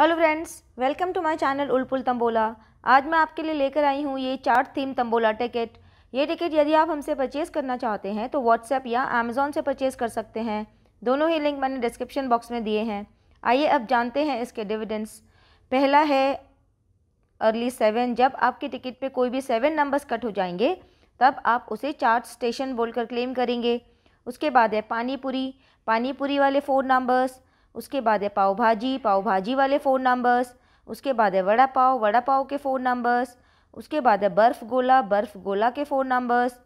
hello friends welcome to my channel उलपुल तंबोला आज मैं आपके लिए लेकर आई हूँ ये चार्ट थीम तंबोला टिकट ये टिकट यदि आप हमसे परचेज़ करना चाहते हैं तो व्हाट्सएप या अमेजोन से परचेज़ कर सकते हैं दोनों ही लिंक मैंने डिस्क्रिप्शन बॉक्स में दिए हैं आइए अब जानते हैं इसके डिविडेंस पहला है अर्ली सेवन जब आपके टिकट पर कोई भी सेवन नंबर्स कट हो जाएंगे तब आप उसे चार्ट स्टेशन बोलकर क्लेम करेंगे उसके बाद है पानीपुरी पानीपुरी वाले फ़ोर नंबर्स उसके बाद है पाव भाजी पाव भाजी वाले फ़ोन नंबर्स उसके बाद है वड़ा पाव वड़ा पाव के फ़ोन नंबर्स उसके बाद है बर्फ़ गोला बर्फ़ गोला के फ़ोन नंबर्स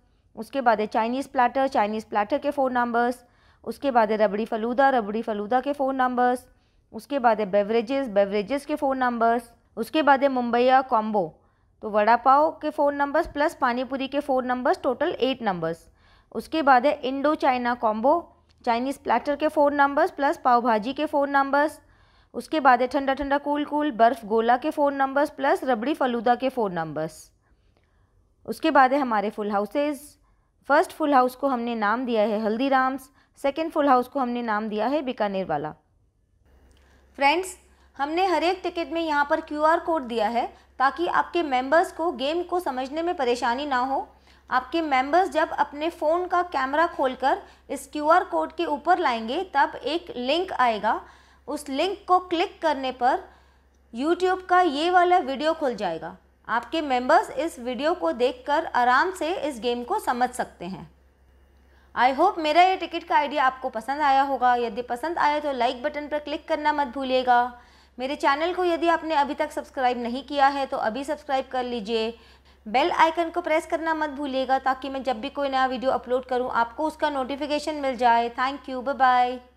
उसके बाद है चाइनीज़ प्लाटर चाइनीज़ प्लाटर के फ़ोन नंबर्स उसके बाद है रबड़ी फलूदा रबड़ी फलूदा के फ़ोन नंबर्स उसके बाद है बेवरेजेस बेवरेजेस के फ़ोन नंबर्स उसके बाद है मुंबईया कॉम्बो तो वड़ा पाव के फ़ोन नंबर्स प्लस पानीपुरी के phone numbers total eight numbers उसके बाद है Indo China combo Chinese platter के four numbers plus pav bhaji के फ़ोर नंबर्स उसके बाद है ठंडा ठंडा कूल कूल बर्फ़ गोला के four numbers plus rabri falooda के फ़ोर नंबर्स उसके बाद है हमारे full houses first full house को हमने नाम दिया है हल्दीराम्स सेकेंड फुल हाउस को हमने नाम दिया है बीकानेर वाला फ्रेंड्स हमने हर एक टिकट में यहाँ पर क्यूआर कोड दिया है ताकि आपके मेंबर्स को गेम को समझने में परेशानी ना हो आपके मेंबर्स जब अपने फ़ोन का कैमरा खोलकर इस क्यूआर कोड के ऊपर लाएंगे तब एक लिंक आएगा उस लिंक को क्लिक करने पर यूट्यूब का ये वाला वीडियो खुल जाएगा आपके मेंबर्स इस वीडियो को देखकर आराम से इस गेम को समझ सकते हैं आई होप मेरा ये टिकट का आइडिया आपको पसंद आया होगा यदि पसंद आया तो लाइक बटन पर क्लिक करना मत भूलिएगा मेरे चैनल को यदि आपने अभी तक सब्सक्राइब नहीं किया है तो अभी सब्सक्राइब कर लीजिए बेल आइकन को प्रेस करना मत भूलिएगा ताकि मैं जब भी कोई नया वीडियो अपलोड करूँ आपको उसका नोटिफिकेशन मिल जाए थैंक यू बाय